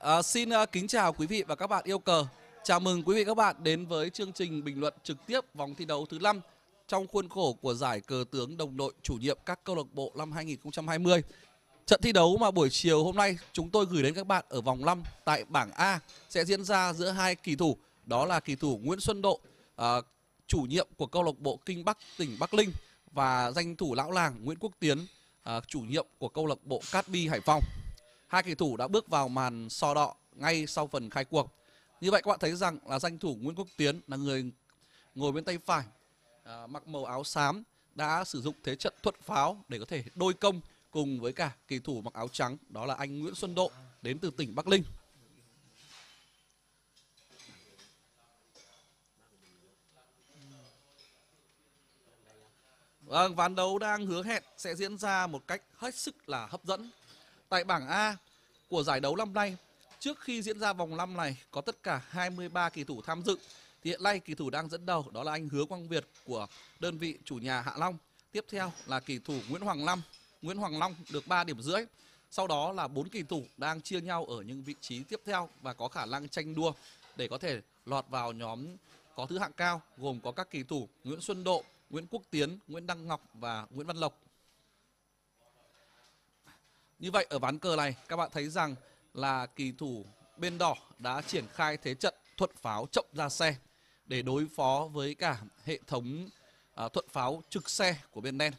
À, xin uh, kính chào quý vị và các bạn yêu cờ. Chào mừng quý vị các bạn đến với chương trình bình luận trực tiếp vòng thi đấu thứ 5 trong khuôn khổ của giải cờ tướng đồng đội chủ nhiệm các câu lạc bộ năm 2020. Trận thi đấu mà buổi chiều hôm nay chúng tôi gửi đến các bạn ở vòng 5 tại bảng A sẽ diễn ra giữa hai kỳ thủ, đó là kỳ thủ Nguyễn Xuân Độ, uh, chủ nhiệm của câu lạc bộ Kinh Bắc tỉnh Bắc Linh và danh thủ lão làng Nguyễn Quốc Tiến, uh, chủ nhiệm của câu lạc bộ Cát Bi Hải Phòng. Hai kỳ thủ đã bước vào màn so đọ ngay sau phần khai cuộc. Như vậy các bạn thấy rằng là danh thủ Nguyễn Quốc Tiến là người ngồi bên tay phải à, mặc màu áo xám đã sử dụng thế trận thuận pháo để có thể đôi công cùng với cả kỳ thủ mặc áo trắng đó là anh Nguyễn Xuân Độ đến từ tỉnh Bắc Ninh. Vâng, ván đấu đang hứa hẹn sẽ diễn ra một cách hết sức là hấp dẫn Tại bảng A của giải đấu năm nay, trước khi diễn ra vòng năm này có tất cả 23 kỳ thủ tham dự. Thì hiện nay kỳ thủ đang dẫn đầu đó là anh Hứa Quang Việt của đơn vị chủ nhà Hạ Long. Tiếp theo là kỳ thủ Nguyễn Hoàng Long. Nguyễn Hoàng Long được 3 điểm rưỡi. Sau đó là bốn kỳ thủ đang chia nhau ở những vị trí tiếp theo và có khả năng tranh đua để có thể lọt vào nhóm có thứ hạng cao gồm có các kỳ thủ Nguyễn Xuân Độ, Nguyễn Quốc Tiến, Nguyễn Đăng Ngọc và Nguyễn Văn Lộc. Như vậy ở ván cờ này các bạn thấy rằng là kỳ thủ bên đỏ đã triển khai thế trận thuận pháo chậm ra xe để đối phó với cả hệ thống à, thuận pháo trực xe của bên đen.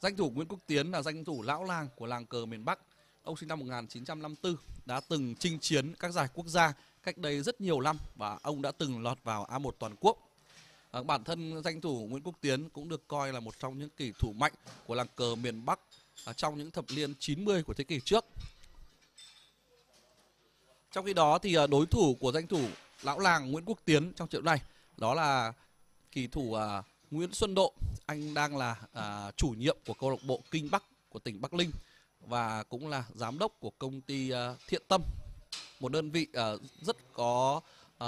Danh thủ Nguyễn Quốc Tiến là danh thủ lão làng của làng cờ miền Bắc. Ông sinh năm 1954 đã từng chinh chiến các giải quốc gia cách đây rất nhiều năm và ông đã từng lọt vào A1 toàn quốc. À, bản thân danh thủ Nguyễn Quốc Tiến cũng được coi là một trong những kỳ thủ mạnh của làng cờ miền Bắc à, trong những thập niên 90 của thế kỷ trước. Trong khi đó thì ờ, đối thủ của danh thủ lão làng Nguyễn Quốc Tiến trong trận này đó là kỳ thủ ờ, Nguyễn Xuân Độ. Anh đang là ờ, chủ nhiệm của câu lạc bộ Kinh Bắc của tỉnh Bắc Ninh và cũng là giám đốc của công ty Thiện Tâm, một đơn vị rất có à,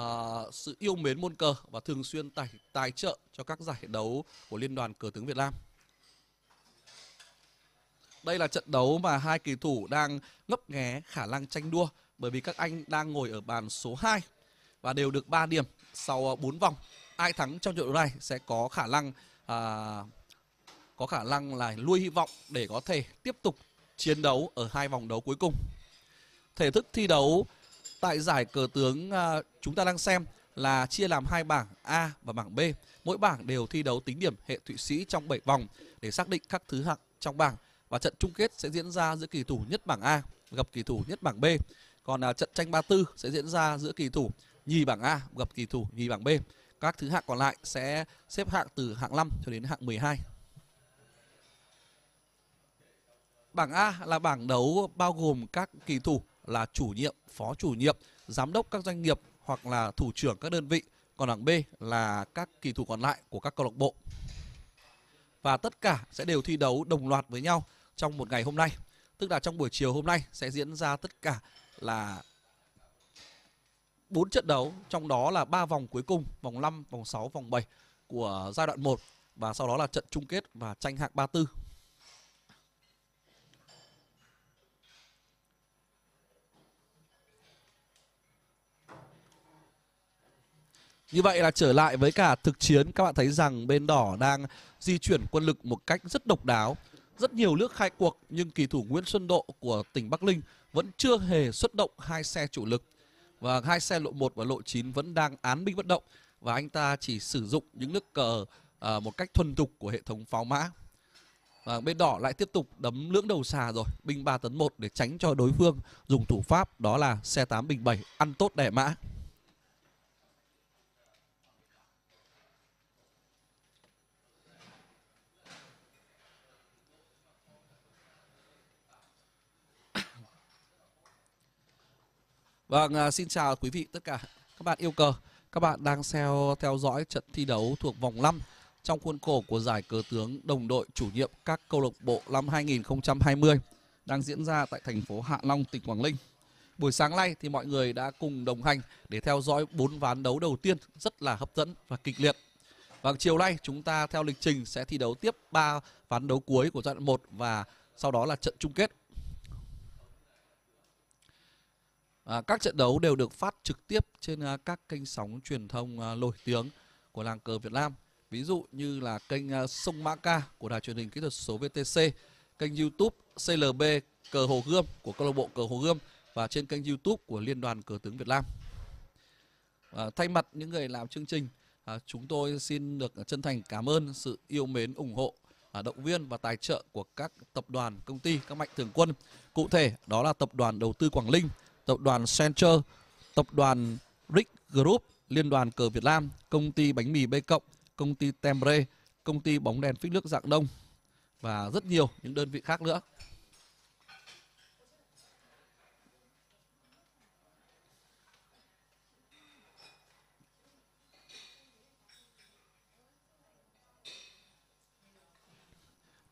sự yêu mến môn cờ và thường xuyên tài tài trợ cho các giải đấu của Liên đoàn Cờ tướng Việt Nam. Đây là trận đấu mà hai kỳ thủ đang ngấp nghé khả năng tranh đua bởi vì các anh đang ngồi ở bàn số 2 và đều được 3 điểm sau 4 à, vòng. Ai thắng trong trận đấu này sẽ có khả năng à, có khả năng là nuôi hy vọng để có thể tiếp tục chiến đấu ở hai vòng đấu cuối cùng. Thể thức thi đấu tại giải cờ tướng à, chúng ta đang xem là chia làm hai bảng A và bảng B. Mỗi bảng đều thi đấu tính điểm hệ Thụy Sĩ trong 7 vòng để xác định các thứ hạng trong bảng và trận chung kết sẽ diễn ra giữa kỳ thủ nhất bảng A gặp kỳ thủ nhất bảng B. Còn à, trận tranh 34 sẽ diễn ra giữa kỳ thủ nhì bảng A gặp kỳ thủ nhì bảng B. Các thứ hạng còn lại sẽ xếp hạng từ hạng 5 cho đến hạng 12. Bảng A là bảng đấu bao gồm các kỳ thủ là chủ nhiệm, phó chủ nhiệm, giám đốc các doanh nghiệp hoặc là thủ trưởng các đơn vị. Còn bảng B là các kỳ thủ còn lại của các câu lạc bộ. Và tất cả sẽ đều thi đấu đồng loạt với nhau trong một ngày hôm nay. Tức là trong buổi chiều hôm nay sẽ diễn ra tất cả là 4 trận đấu, trong đó là 3 vòng cuối cùng, vòng 5, vòng 6, vòng 7 của giai đoạn 1 và sau đó là trận chung kết và tranh hạng 34. Như vậy là trở lại với cả thực chiến các bạn thấy rằng bên đỏ đang di chuyển quân lực một cách rất độc đáo rất nhiều nước khai cuộc nhưng kỳ thủ Nguyễn Xuân Độ của tỉnh Bắc Ninh vẫn chưa hề xuất động hai xe chủ lực. Và hai xe lộ 1 và lộ 9 vẫn đang án binh bất động và anh ta chỉ sử dụng những nước cờ à, một cách thuần thục của hệ thống pháo mã. Và bên đỏ lại tiếp tục đấm lưỡng đầu xà rồi, binh 3 tấn 1 để tránh cho đối phương dùng thủ pháp đó là xe 8 bình 7 ăn tốt đẻ mã. Vâng, à, xin chào quý vị tất cả các bạn yêu cờ. Các bạn đang theo, theo dõi trận thi đấu thuộc vòng 5 trong khuôn khổ của giải cờ tướng đồng đội chủ nhiệm các câu lạc bộ năm 2020 đang diễn ra tại thành phố Hạ Long, tỉnh Quảng Ninh. Buổi sáng nay thì mọi người đã cùng đồng hành để theo dõi 4 ván đấu đầu tiên rất là hấp dẫn và kịch liệt. Và vâng, chiều nay chúng ta theo lịch trình sẽ thi đấu tiếp 3 ván đấu cuối của giai đoạn 1 và sau đó là trận chung kết À, các trận đấu đều được phát trực tiếp trên à, các kênh sóng truyền thông à, nổi tiếng của làng cờ Việt Nam. Ví dụ như là kênh Sông Mã Ca của đài truyền hình kỹ thuật số VTC, kênh YouTube CLB Cờ Hồ Gươm của câu lạc bộ Cờ Hồ Gươm và trên kênh YouTube của Liên đoàn Cờ tướng Việt Nam. À, thay mặt những người làm chương trình, à, chúng tôi xin được chân thành cảm ơn sự yêu mến ủng hộ à, động viên và tài trợ của các tập đoàn công ty các mạnh thường quân cụ thể đó là tập đoàn đầu tư quảng Linh tập đoàn Center, tập đoàn Rick Group, Liên đoàn Cờ Việt Nam, công ty bánh mì B cộng, công ty Tembre, công ty bóng đèn phích nước dạng đông và rất nhiều những đơn vị khác nữa.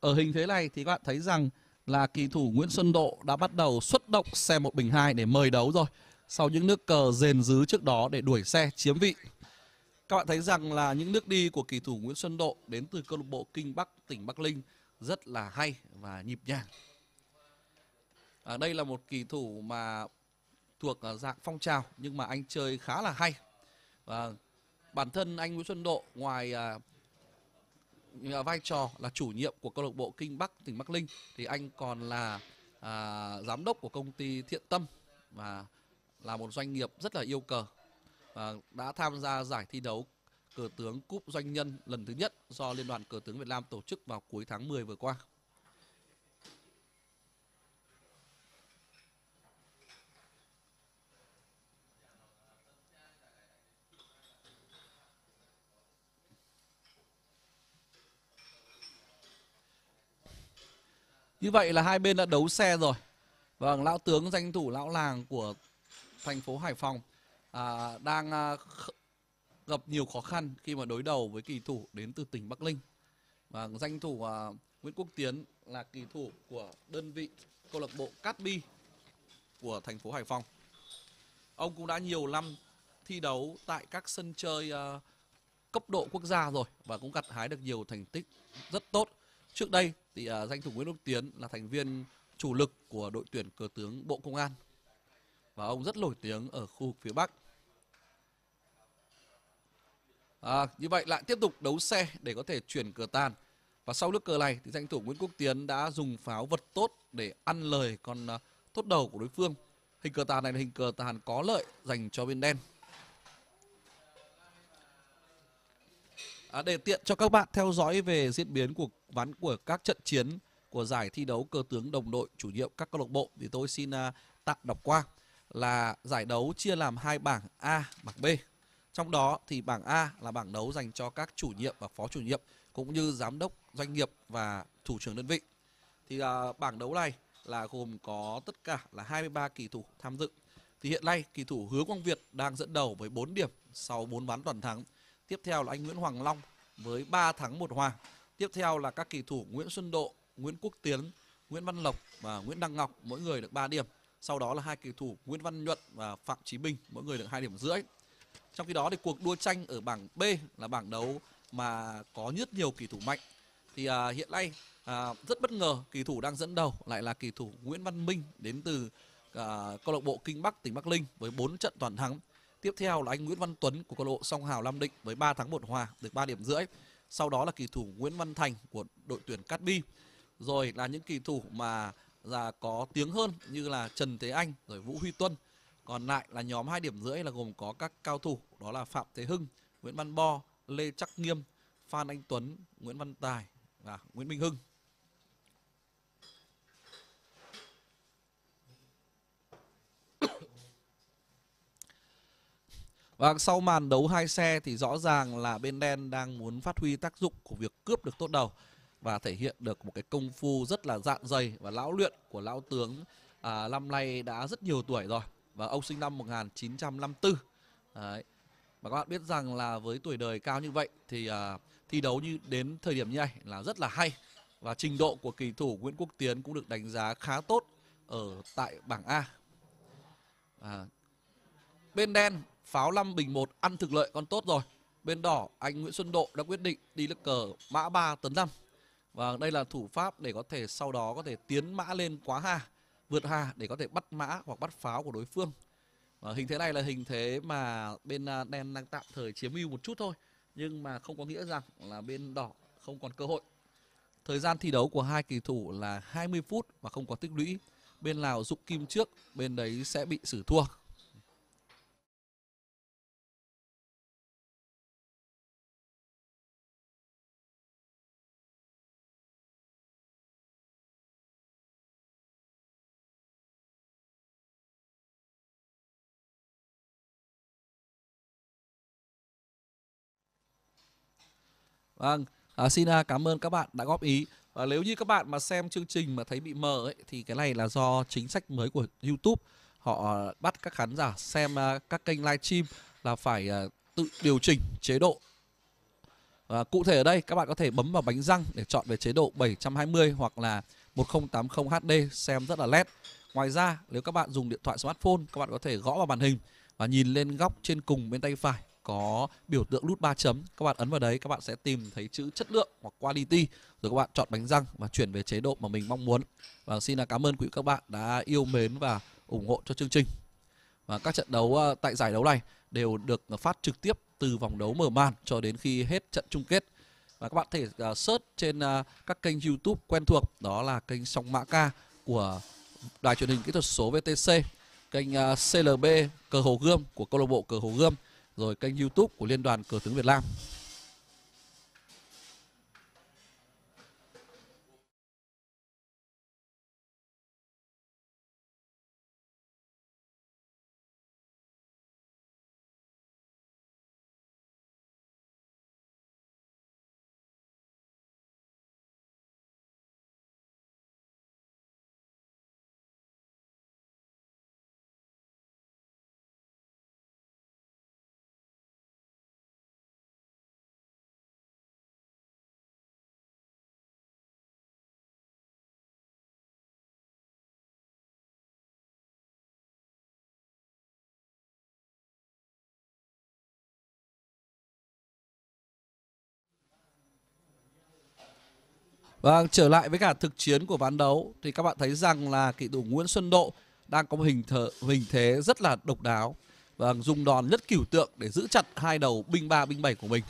Ở hình thế này thì các bạn thấy rằng là kỳ thủ Nguyễn Xuân Độ đã bắt đầu xuất động xe một bình hai để mời đấu rồi sau những nước cờ rền dứ trước đó để đuổi xe chiếm vị. Các bạn thấy rằng là những nước đi của kỳ thủ Nguyễn Xuân Độ đến từ câu lạc bộ Kinh Bắc tỉnh Bắc Linh rất là hay và nhịp nhàng. À, đây là một kỳ thủ mà thuộc à, dạng phong trào nhưng mà anh chơi khá là hay. Và bản thân anh Nguyễn Xuân Độ ngoài à, À, vai trò là chủ nhiệm của câu lạc bộ Kinh Bắc tỉnh Bắc Ninh thì anh còn là à, giám đốc của công ty Thiện Tâm và là một doanh nghiệp rất là yêu cờ và đã tham gia giải thi đấu cờ tướng cúp doanh nhân lần thứ nhất do Liên đoàn Cờ tướng Việt Nam tổ chức vào cuối tháng 10 vừa qua. Như vậy là hai bên đã đấu xe rồi. Vâng, lão tướng danh thủ lão làng của thành phố Hải Phòng à, đang à, gặp nhiều khó khăn khi mà đối đầu với kỳ thủ đến từ tỉnh Bắc Ninh. Và vâng, danh thủ à, Nguyễn Quốc Tiến là kỳ thủ của đơn vị câu lạc bộ Cát Bi của thành phố Hải Phòng. Ông cũng đã nhiều năm thi đấu tại các sân chơi à, cấp độ quốc gia rồi và cũng gặt hái được nhiều thành tích rất tốt. Trước đây thì à, danh thủ Nguyễn Đức Tiến là thành viên chủ lực của đội tuyển cờ tướng Bộ Công an và ông rất nổi tiếng ở khu vực phía Bắc. À, như vậy lại tiếp tục đấu xe để có thể chuyển cờ tàn và sau nước cờ này thì danh thủ Nguyễn Quốc Tiến đã dùng pháo vật tốt để ăn lời con uh, thốt đầu của đối phương. Hình cờ tàn này là hình cờ tàn có lợi dành cho bên đen à, để tiện cho các bạn theo dõi về diễn biến của ván của các trận chiến của giải thi đấu cơ tướng đồng đội chủ nhiệm các câu lạc bộ thì tôi xin uh, tạm đọc qua là giải đấu chia làm hai bảng A, bảng B. Trong đó thì bảng A là bảng đấu dành cho các chủ nhiệm và phó chủ nhiệm cũng như giám đốc doanh nghiệp và thủ trưởng đơn vị. Thì uh, bảng đấu này là gồm có tất cả là 23 kỳ thủ tham dự. Thì hiện nay kỳ thủ Hứa Quang Việt đang dẫn đầu với 4 điểm sau 4 ván toàn thắng Tiếp theo là anh Nguyễn Hoàng Long với 3 thắng một hòa. Tiếp theo là các kỳ thủ Nguyễn Xuân Độ, Nguyễn Quốc Tiến, Nguyễn Văn Lộc và Nguyễn Đăng Ngọc mỗi người được 3 điểm. Sau đó là hai kỳ thủ Nguyễn Văn Nhuận và Phạm Chí Bình mỗi người được hai điểm rưỡi. Trong khi đó thì cuộc đua tranh ở bảng B là bảng đấu mà có rất nhiều kỳ thủ mạnh. Thì à, hiện nay à, rất bất ngờ kỳ thủ đang dẫn đầu lại là kỳ thủ Nguyễn Văn Minh đến từ à, câu lạc bộ Kinh Bắc tỉnh Bắc Linh với 4 trận toàn thắng. Tiếp theo là anh Nguyễn Văn Tuấn của câu lạc bộ Song Hào lam Định với 3 thắng 1 hòa được 3 điểm rưỡi. Sau đó là kỳ thủ Nguyễn Văn Thành của đội tuyển Cát Bi. Rồi là những kỳ thủ mà là dạ, có tiếng hơn như là Trần Thế Anh rồi Vũ Huy Tuân. Còn lại là nhóm 2 điểm rưỡi là gồm có các cao thủ đó là Phạm Thế Hưng, Nguyễn Văn Bo, Lê Trắc Nghiêm, Phan Anh Tuấn, Nguyễn Văn Tài và Nguyễn Minh Hưng. Và vâng, sau màn đấu hai xe thì rõ ràng là bên đen đang muốn phát huy tác dụng của việc cướp được tốt đầu và thể hiện được một cái công phu rất là dạn dày và lão luyện của lão tướng à, năm nay đã rất nhiều tuổi rồi và ông sinh năm 1954. Đấy. Và các bạn biết rằng là với tuổi đời cao như vậy thì à, thi đấu như đến thời điểm như này là rất là hay và trình độ của kỳ thủ Nguyễn Quốc Tiến cũng được đánh giá khá tốt ở tại bảng A. À, bên đen pháo 5 bình 1 ăn thực lợi con tốt rồi. Bên đỏ anh Nguyễn Xuân Độ đã quyết định đi lực cờ mã 3 tấn 5. Và đây là thủ pháp để có thể sau đó có thể tiến mã lên quá hà, vượt hà để có thể bắt mã hoặc bắt pháo của đối phương. Và hình thế này là hình thế mà bên à, đen đang tạm thời chiếm ưu một chút thôi. Nhưng mà không có nghĩa rằng là bên đỏ không còn cơ hội. Thời gian thi đấu của hai kỳ thủ là 20 phút và không có tích lũy. Bên Lào dụng kim trước, bên đấy sẽ bị xử thua. Vâng, à, xin à, cảm ơn các bạn đã góp ý. À, nếu như các bạn mà xem chương trình mà thấy bị mờ ấy thì cái này là do chính sách mới của YouTube. Họ bắt các khán giả xem à, các kênh livestream là phải à, tự điều chỉnh chế độ. À, cụ thể ở đây các bạn có thể bấm vào bánh răng để chọn về chế độ 720 hoặc là 1080 HD xem rất là nét. Ngoài ra nếu các bạn dùng điện thoại smartphone các bạn có thể gõ vào màn hình và nhìn lên góc trên cùng bên tay phải có biểu tượng nút 3 chấm các bạn ấn vào đấy các bạn sẽ tìm thấy chữ chất lượng hoặc quality rồi các bạn chọn bánh răng và chuyển về chế độ mà mình mong muốn và xin là cảm ơn quý các bạn đã yêu mến và ủng hộ cho chương trình và các trận đấu ờ, tại giải đấu này đều được phát trực tiếp từ vòng đấu mở màn cho đến khi hết trận chung kết và các bạn thể uh, search trên ờ, các kênh YouTube quen thuộc đó là kênh Song Mã Ca của đài truyền hình kỹ thuật số VTC, kênh CLB Cờ Hồ Gươm của câu lạc bộ Cờ Hồ Gươm rồi kênh youtube của Liên đoàn Cờ tướng Việt Nam Vâng, trở lại với cả thực chiến của ván đấu thì các bạn thấy rằng là kỳ thủ Nguyễn Xuân Độ đang có một hình thờ, hình thế rất là độc đáo. Vâng, dùng đòn nhất cửu tượng để giữ chặt hai đầu binh ba binh bảy của mình.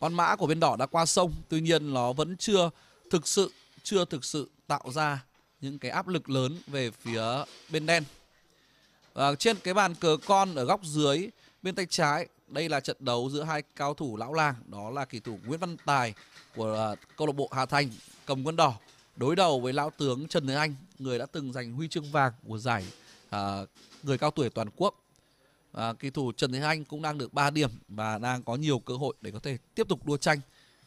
Con mã của bên đỏ đã qua sông, tuy nhiên nó vẫn chưa thực sự chưa thực sự tạo ra những cái áp lực lớn về phía bên đen. Và vâng, trên cái bàn cờ con ở góc dưới bên tay trái, đây là trận đấu giữa hai cao thủ lão làng, đó là kỳ thủ Nguyễn Văn Tài của à, câu lạc bộ Hà Thành cầm quân đỏ đối đầu với lão tướng Trần Thế Anh người đã từng giành huy chương vàng của giải à, người cao tuổi toàn quốc à, kỳ thủ Trần Thế Anh cũng đang được 3 điểm và đang có nhiều cơ hội để có thể tiếp tục đua tranh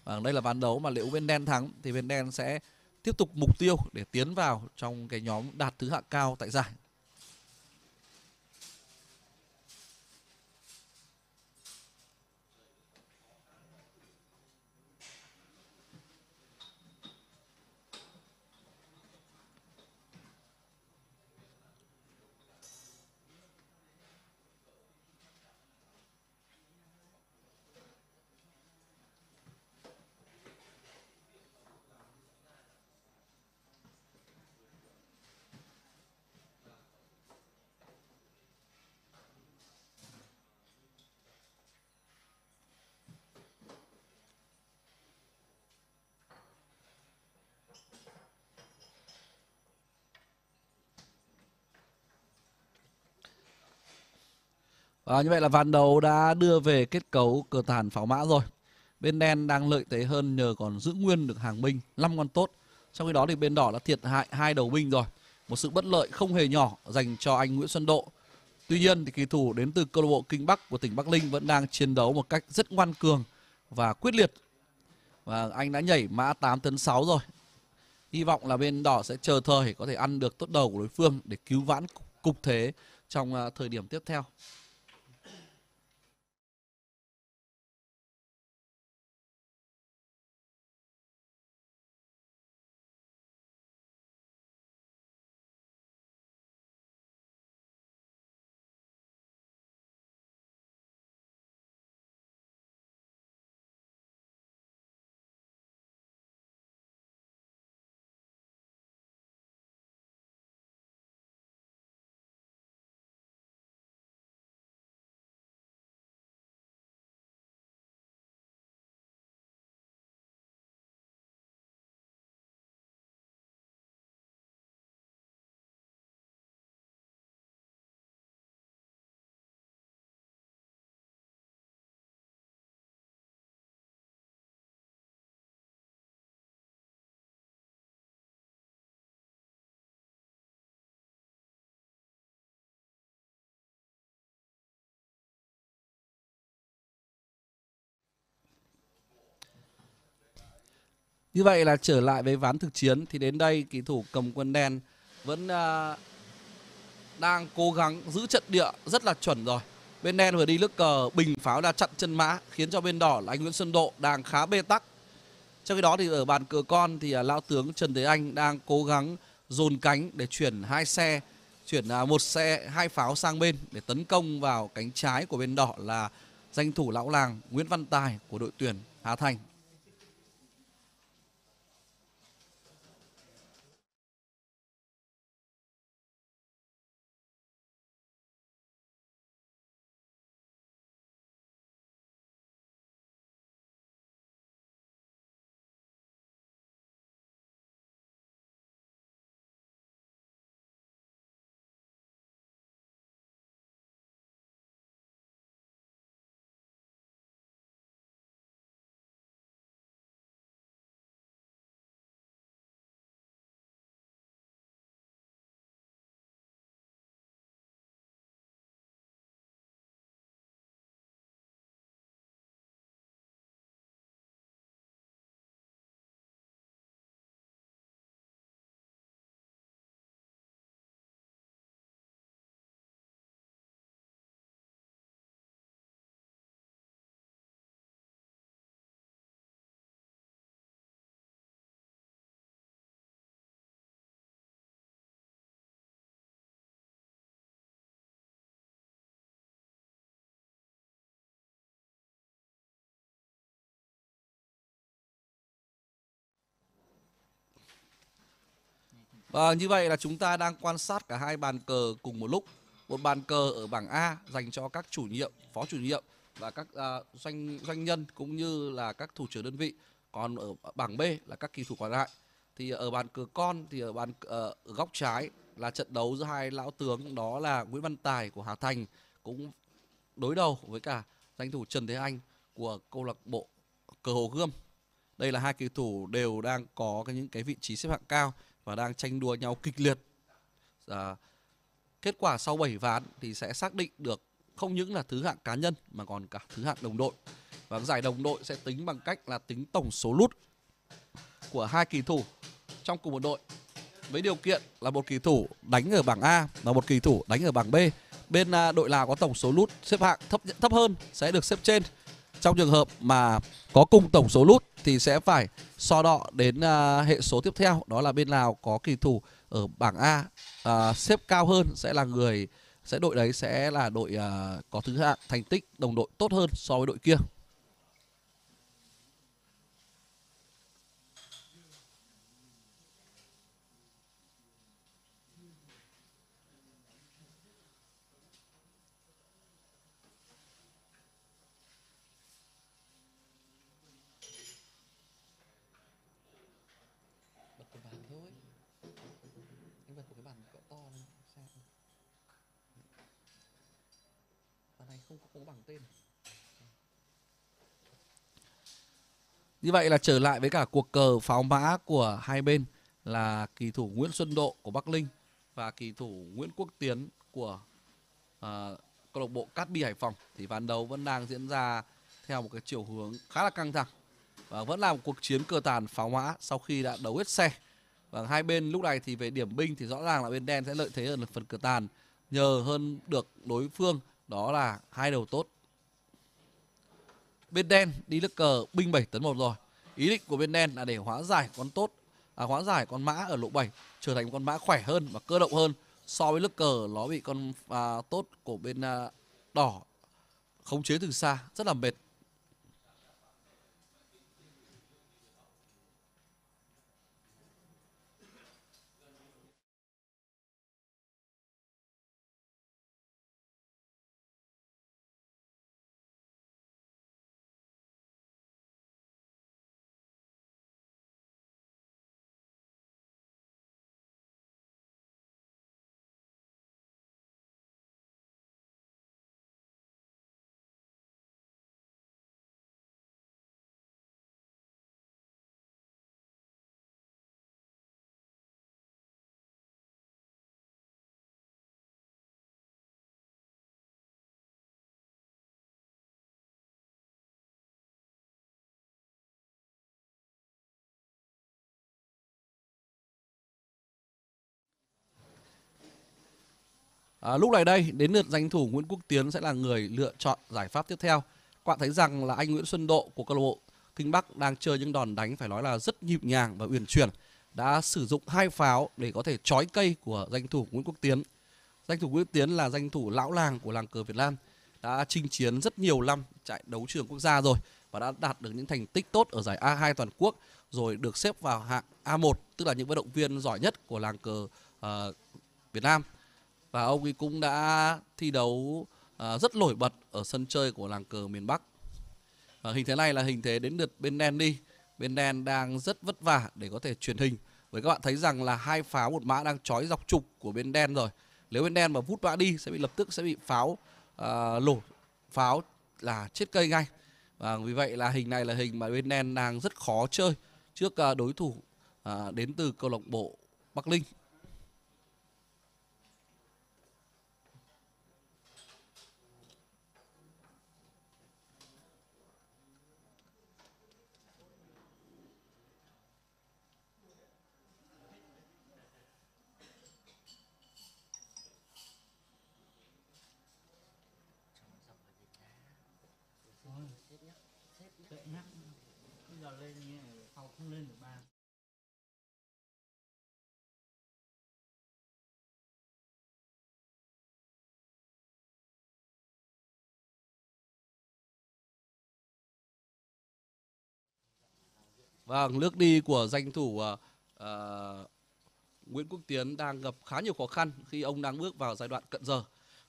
và đây là ván đấu mà nếu bên đen thắng thì bên đen sẽ tiếp tục mục tiêu để tiến vào trong cái nhóm đạt thứ hạng cao tại giải Và ờ, như vậy là ván đấu đã đưa về kết cấu cờ tàn pháo mã rồi. Bên đen đang lợi thế hơn nhờ còn giữ nguyên được hàng binh 5 con tốt. Trong khi đó thì bên đỏ đã thiệt hại hai đầu binh rồi. Một sự bất lợi không hề nhỏ dành cho anh Nguyễn Xuân Độ. Tuy nhiên thì kỳ thủ đến từ câu lạc bộ Kinh Bắc của tỉnh Bắc Ninh vẫn đang chiến đấu một cách rất ngoan cường và quyết liệt. Và anh đã nhảy mã 8 tấn 6 rồi. Hy vọng là bên đỏ sẽ chờ thời có thể ăn được tốt đầu của đối phương để cứu vãn cục thế trong ờ, thời điểm tiếp theo. Như vậy là trở lại với ván thực chiến thì đến đây kỳ thủ cầm quân đen vẫn uh, đang cố gắng giữ trận địa rất là chuẩn rồi. Bên đen vừa đi nước cờ bình pháo là chặn chân mã khiến cho bên đỏ là anh Nguyễn Xuân Độ đang khá bê tắc. Trong khi đó thì ở bàn cờ con thì uh, lão tướng Trần Thế Anh đang cố gắng dồn cánh để chuyển hai xe chuyển uh, một xe hai pháo sang bên để tấn công vào cánh trái của bên đỏ là danh thủ lão làng Nguyễn Văn Tài của đội tuyển Hà Thành. Và vâng, như vậy là chúng ta đang quan sát cả hai bàn cờ cùng một lúc. Một bàn cờ ở bảng A dành cho các chủ nhiệm, phó chủ nhiệm và các uh, doanh doanh nhân cũng như là các thủ trưởng đơn vị. Còn ở bảng B là các kỳ thủ còn lại. Thì ở bàn cờ con thì ở bàn uh, ở góc trái là trận đấu giữa hai lão tướng đó là Nguyễn Văn Tài của Hà Thành cũng đối đầu với cả danh thủ Trần Thế Anh của câu lạc bộ Cờ Hồ Gươm. Đây là hai kỳ thủ đều đang có cái những cái vị trí xếp hạng cao và đang tranh đua nhau kịch liệt. À, kết quả sau 7 ván thì sẽ xác định được không những là thứ hạng cá nhân mà còn cả thứ hạng đồng đội. Và giải đồng đội sẽ tính bằng cách là tính tổng số lút của hai kỳ thủ trong cùng một đội với điều kiện là một kỳ thủ đánh ở bảng A và một kỳ thủ đánh ở bảng B. Bên à, đội nào có tổng số lút xếp hạng thấp thấp hơn sẽ được xếp trên. Trong trường hợp mà có cùng tổng số lút thì sẽ phải so đọ đến uh, hệ số tiếp theo đó là bên nào có kỳ thủ ở bảng A uh, xếp cao hơn sẽ là người sẽ đội đấy sẽ là đội uh, có thứ hạng thành tích đồng đội tốt hơn so với đội kia không có bằng tên như vậy là trở lại với cả cuộc cờ pháo mã của hai bên là kỳ thủ Nguyễn Xuân Độ của Bắc Linh và kỳ thủ Nguyễn Quốc Tiến của uh, câu lạc bộ Cát Bi Hải Phòng thì ván đấu vẫn đang diễn ra theo một cái chiều hướng khá là căng thẳng và vẫn là một cuộc chiến cờ tàn pháo mã sau khi đã đấu hết xe và hai bên lúc này thì về điểm binh thì rõ ràng là bên đen sẽ lợi thế ở phần cờ tàn nhờ hơn được đối phương đó là hai đầu tốt bên đen đi nước cờ binh 7 tấn một rồi ý định của bên đen là để hóa giải con tốt à, hóa giải con mã ở lộ 7 trở thành con mã khỏe hơn và cơ động hơn so với nước cờ nó bị con à, tốt của bên à, đỏ khống chế từ xa rất là mệt À, lúc này đây đến lượt danh thủ Nguyễn Quốc Tiến sẽ là người lựa chọn giải pháp tiếp theo. Các thấy rằng là anh Nguyễn Xuân Độ của câu lạc bộ Kinh Bắc đang chơi những đòn đánh phải nói là rất nhịp nhàng và uyển chuyển. Đã sử dụng hai pháo để có thể trói cây của danh thủ Nguyễn Quốc Tiến. Danh thủ Nguyễn Tiến là danh thủ lão làng của làng cờ Việt Nam. Đã chinh chiến rất nhiều năm chạy đấu trường quốc gia rồi và đã đạt được những thành tích tốt ở giải A2 toàn quốc rồi được xếp vào hạng A1 tức là những vận động viên giỏi nhất của làng cờ uh, Việt Nam và ông ấy cũng đã thi đấu à, rất nổi bật ở sân chơi của làng cờ miền Bắc. À, hình thế này là hình thế đến lượt bên đen đi. Bên đen đang rất vất vả để có thể truyền hình. Với các bạn thấy rằng là hai pháo một mã đang trói dọc trục của bên đen rồi. Nếu bên đen mà vút mã đi sẽ bị lập tức sẽ bị pháo à, lổ pháo là chết cây ngay. Và vì vậy là hình này là hình mà bên đen đang rất khó chơi trước à, đối thủ à, đến từ câu lạc bộ Bắc Linh. Vâng, nước đi của danh thủ uh, uh, Nguyễn Quốc Tiến đang gặp khá nhiều khó khăn khi ông đang bước vào giai đoạn cận giờ.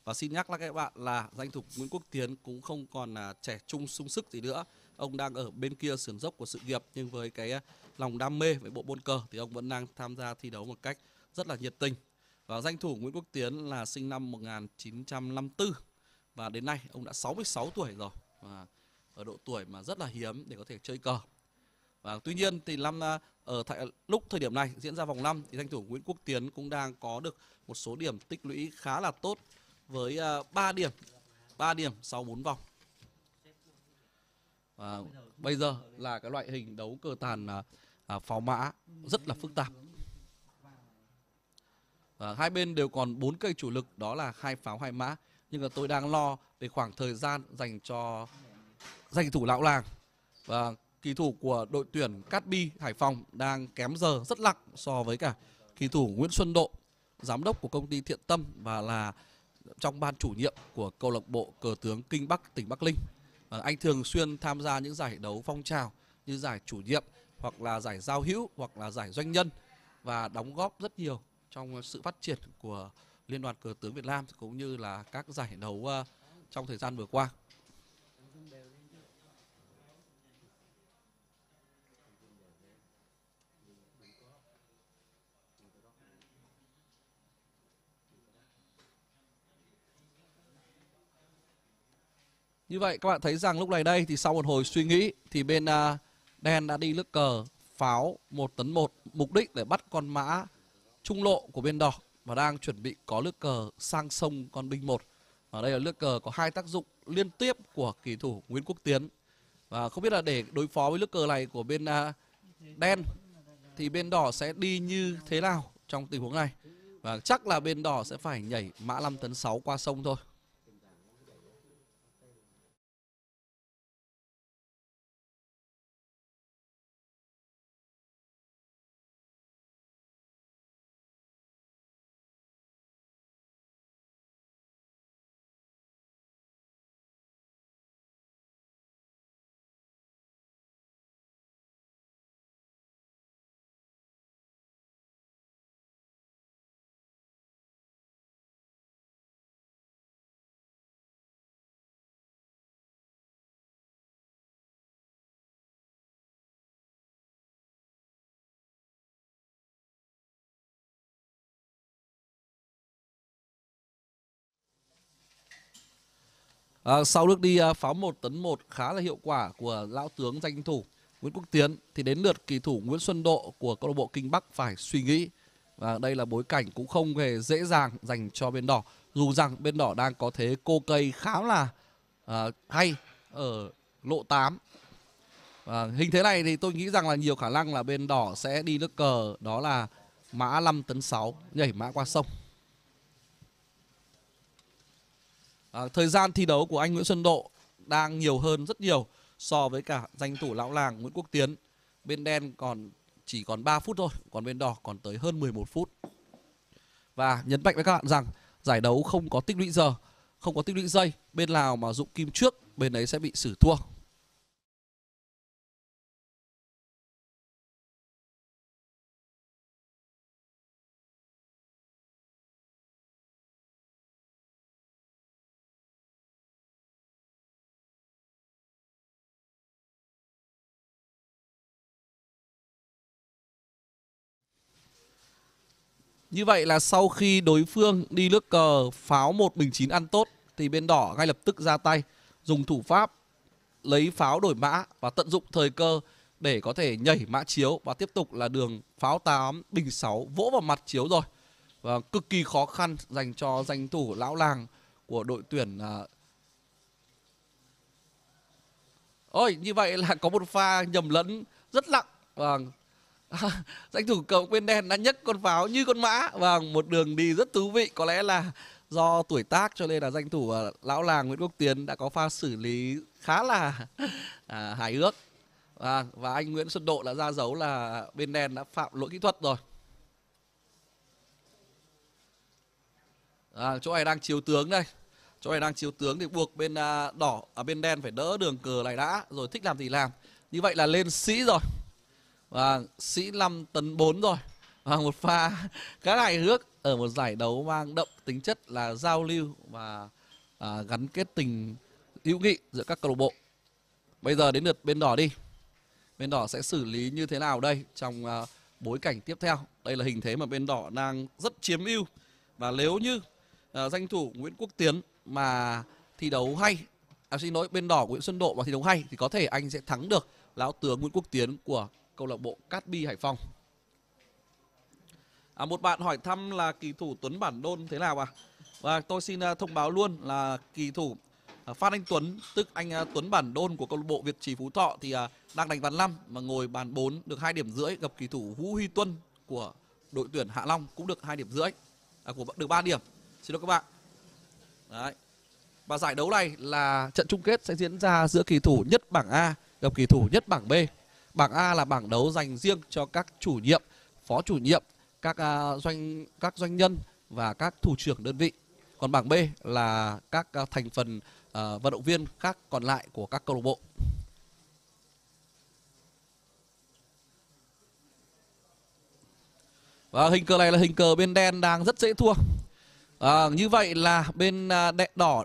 Và xin nhắc lại các bạn là danh thủ Nguyễn Quốc Tiến cũng không còn là trẻ trung sung sức gì nữa. Ông đang ở bên kia sườn dốc của sự nghiệp nhưng với cái ờ, lòng đam mê với bộ môn cờ thì ông vẫn đang tham gia thi đấu một cách rất là nhiệt tình. Và danh thủ Nguyễn Quốc Tiến là sinh năm 1954 và đến nay ông đã 66 tuổi rồi và ở độ tuổi mà rất là hiếm để có thể chơi cờ và tuy nhiên thì năm à, ở th- lúc thời điểm này diễn ra vòng 5 thì danh thủ Nguyễn Quốc Tiến cũng đang có được một số điểm tích lũy khá là tốt với 3 à, điểm 3 điểm sau 4 vòng. Và bây giờ là cái loại hình đấu cờ tàn à, à, pháo mã rất là phức tạp. Và hai bên đều còn bốn cây chủ lực đó là hai pháo hai mã nhưng mà tôi đang lo về khoảng thời gian dành cho danh thủ lão làng và kỳ thủ của đội tuyển Cát Bi Hải Phòng đang kém giờ rất lặng so với cả kỳ thủ Nguyễn Xuân Độ, giám đốc của công ty Thiện Tâm và là trong ban chủ nhiệm của câu lạc bộ cờ tướng Kinh Bắc tỉnh Bắc Linh. À, anh thường xuyên tham gia những giải đấu phong trào như giải chủ nhiệm hoặc là giải giao hữu hoặc là giải doanh nhân và đóng góp rất nhiều trong sự phát triển của Liên đoàn Cờ tướng Việt Nam cũng như là các giải đấu ờ, trong thời gian vừa qua. Như vậy các bạn thấy rằng lúc này đây thì sau một hồi suy nghĩ thì bên uh, đen đã đi lướt cờ pháo 1 tấn 1 mục đích để bắt con mã trung lộ của bên đỏ và đang chuẩn bị có lướt cờ sang sông con binh 1. Ở đây là lướt cờ có hai tác dụng liên tiếp của kỳ thủ Nguyễn Quốc Tiến. Và không biết là để đối phó với lướt cờ này của bên uh, đen thì bên đỏ sẽ đi như thế nào trong tình huống này. Và chắc là bên đỏ sẽ phải nhảy mã 5 tấn 6 qua sông thôi. À, sau nước đi ờ, pháo 1 tấn 1 khá là hiệu quả của lão tướng danh thủ Nguyễn Quốc Tiến thì đến lượt kỳ thủ Nguyễn Xuân Độ của câu lạc bộ Kinh Bắc phải suy nghĩ. Và đây là bối cảnh cũng không hề dễ dàng dành cho bên đỏ. Dù rằng bên đỏ đang có thế cô cây khá là à, hay ở lộ 8. Và hình thế này thì tôi nghĩ rằng là nhiều khả năng là bên đỏ sẽ đi nước cờ đó là mã 5 tấn 6 nhảy mã qua sông. à, thời gian thi đấu của anh Nguyễn Xuân Độ đang nhiều hơn rất nhiều so với cả danh thủ lão làng Nguyễn Quốc Tiến. Bên đen còn chỉ còn 3 phút thôi, còn bên đỏ còn tới hơn 11 phút. Và nhấn mạnh với các bạn rằng giải đấu không có tích lũy giờ, không có tích lũy giây, bên nào mà dụng kim trước bên ấy sẽ bị xử thua Như vậy là sau khi đối phương đi lướt cờ pháo một bình chín ăn tốt thì bên đỏ ngay lập tức ra tay dùng thủ pháp lấy pháo đổi mã và tận dụng thời cơ để có thể nhảy mã chiếu và tiếp tục là đường pháo 8 bình 6 vỗ vào mặt chiếu rồi. Và cực kỳ khó khăn dành cho danh thủ lão làng của đội tuyển à, Ôi, như vậy là có một pha nhầm lẫn rất lặng và vâng, danh thủ cầu bên đen đã nhấc con pháo như con mã và vâng, một đường đi rất thú vị có lẽ là do tuổi tác cho nên là danh thủ à, lão làng nguyễn quốc tiến đã có pha xử lý khá là à, hài hước à, và anh nguyễn xuân độ đã ra dấu là bên đen đã phạm lỗi kỹ thuật rồi à, chỗ này đang chiếu tướng đây chỗ này đang chiếu tướng thì buộc bên à, đỏ ở à, bên đen phải đỡ đường cờ này đã rồi thích làm gì làm như vậy là lên sĩ rồi và sĩ 5 tấn 4 rồi và một pha khá hài hước ở một giải đấu mang đậm tính chất là giao lưu và à, gắn kết tình hữu nghị giữa các câu lạc bộ. Bây giờ đến lượt bên đỏ đi. Bên đỏ sẽ xử lý như thế nào đây trong à, bối cảnh tiếp theo. Đây là hình thế mà bên đỏ đang rất chiếm ưu và nếu như à, danh thủ Nguyễn Quốc Tiến mà thi đấu hay à, xin lỗi bên đỏ Nguyễn Xuân Độ mà thi đấu hay thì có thể anh sẽ thắng được lão tướng Nguyễn Quốc Tiến của câu lạc bộ Cát Bi Hải Phòng. À, một bạn hỏi thăm là kỳ thủ Tuấn Bản Đôn thế nào à? Và tôi xin à, thông báo luôn là kỳ thủ à, Phan Anh Tuấn tức anh à, Tuấn Bản Đôn của câu lạc bộ Việt Trì Phú Thọ thì đang đánh bàn 5 mà ngồi bàn 4 được 2 điểm rưỡi gặp kỳ thủ Vũ Huy Tuân của đội tuyển Hạ Long cũng được 2 điểm rưỡi à, của được 3 điểm. Xin lỗi các bạn. Đấy. Và giải đấu này là trận chung kết sẽ diễn ra giữa kỳ thủ nhất bảng A gặp kỳ thủ nhất bảng B. Bảng A là bảng đấu dành riêng cho các chủ nhiệm, phó chủ nhiệm, các à, doanh các doanh nhân và các thủ trưởng đơn vị. Còn bảng B là các à, thành phần uh, vận động viên khác còn lại của các câu lạc bộ. Và hình cờ này là hình cờ bên đen đang rất dễ thua. À, như vậy là bên đen đỏ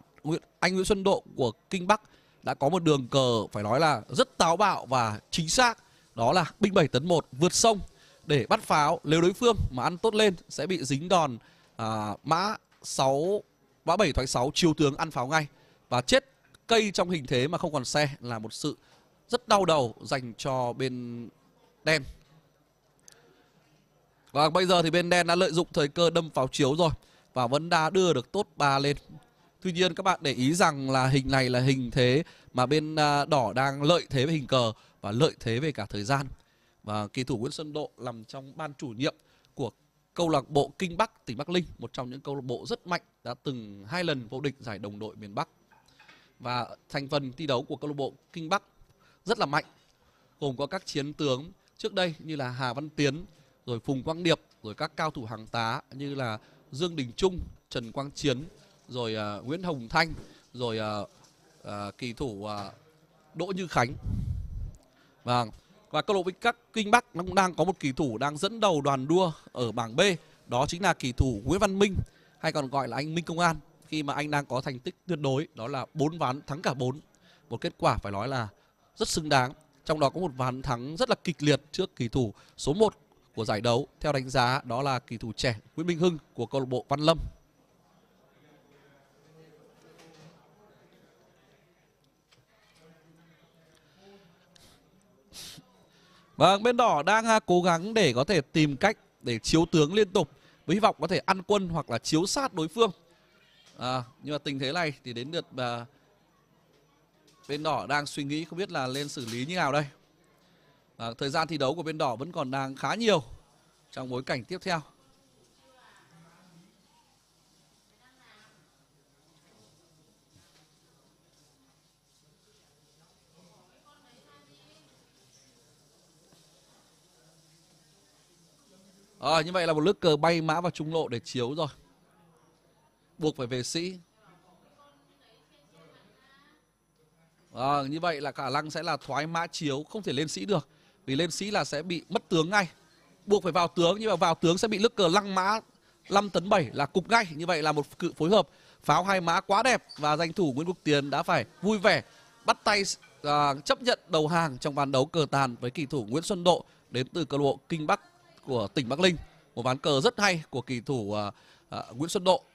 anh Nguyễn Xuân Độ của Kinh Bắc đã có một đường cờ phải nói là rất táo bạo và chính xác. Đó là binh 7 tấn 1 vượt sông để bắt pháo. Nếu đối phương mà ăn tốt lên sẽ bị dính đòn à, mã 6, mã 7 thoái 6 chiêu tướng ăn pháo ngay. Và chết cây trong hình thế mà không còn xe là một sự rất đau đầu dành cho bên đen. Và bây giờ thì bên đen đã lợi dụng thời cơ đâm pháo chiếu rồi và vẫn đã đưa được tốt ba lên Tuy nhiên các bạn để ý rằng là hình này là hình thế mà bên à, đỏ đang lợi thế về hình cờ và lợi thế về cả thời gian. Và kỳ thủ Nguyễn Xuân Độ nằm trong ban chủ nhiệm của câu lạc bộ Kinh Bắc tỉnh Bắc Linh, một trong những câu lạc bộ rất mạnh đã từng hai lần vô địch giải đồng đội miền Bắc. Và thành phần thi đấu của câu lạc bộ Kinh Bắc rất là mạnh, gồm có các chiến tướng trước đây như là Hà Văn Tiến, rồi Phùng Quang Điệp, rồi các cao thủ hàng tá như là Dương Đình Trung, Trần Quang Chiến, rồi uh, Nguyễn Hồng Thanh, rồi uh, uh, kỳ thủ uh, Đỗ Như Khánh. Vâng. Và câu lạc bộ các Kinh Bắc nó cũng đang có một kỳ thủ đang dẫn đầu đoàn đua ở bảng B, đó chính là kỳ thủ Nguyễn Văn Minh hay còn gọi là anh Minh Công An khi mà anh đang có thành tích tuyệt đối đó là 4 ván thắng cả 4. Một kết quả phải nói là rất xứng đáng. Trong đó có một ván thắng rất là kịch liệt trước kỳ thủ số 1 của giải đấu theo đánh giá đó là kỳ thủ trẻ Nguyễn Minh Hưng của câu lạc bộ Văn Lâm. Vâng, bên đỏ đang à, cố gắng để có thể tìm cách để chiếu tướng liên tục với hy vọng có thể ăn quân hoặc là chiếu sát đối phương. À, nhưng mà tình thế này thì đến lượt à, bên đỏ đang suy nghĩ không biết là lên xử lý như nào đây. À, thời gian thi đấu của bên đỏ vẫn còn đang khá nhiều trong bối cảnh tiếp theo. À, như vậy là một lướt cờ bay mã vào trung lộ để chiếu rồi. Buộc phải về sĩ. À, như vậy là khả năng sẽ là thoái mã chiếu không thể lên sĩ được. Vì lên sĩ là sẽ bị mất tướng ngay. Buộc phải vào tướng nhưng mà vào tướng sẽ bị lướt cờ lăng mã 5 tấn 7 là cục ngay. Như vậy là một cự phối hợp pháo hai mã quá đẹp và danh thủ Nguyễn Quốc Tiến đã phải vui vẻ bắt tay à, chấp nhận đầu hàng trong bàn đấu cờ tàn với kỳ thủ Nguyễn Xuân Độ đến từ câu lạc bộ Kinh Bắc của tỉnh Bắc Ninh. Một ván cờ rất hay của kỳ thủ uh, uh, Nguyễn Xuân Độ.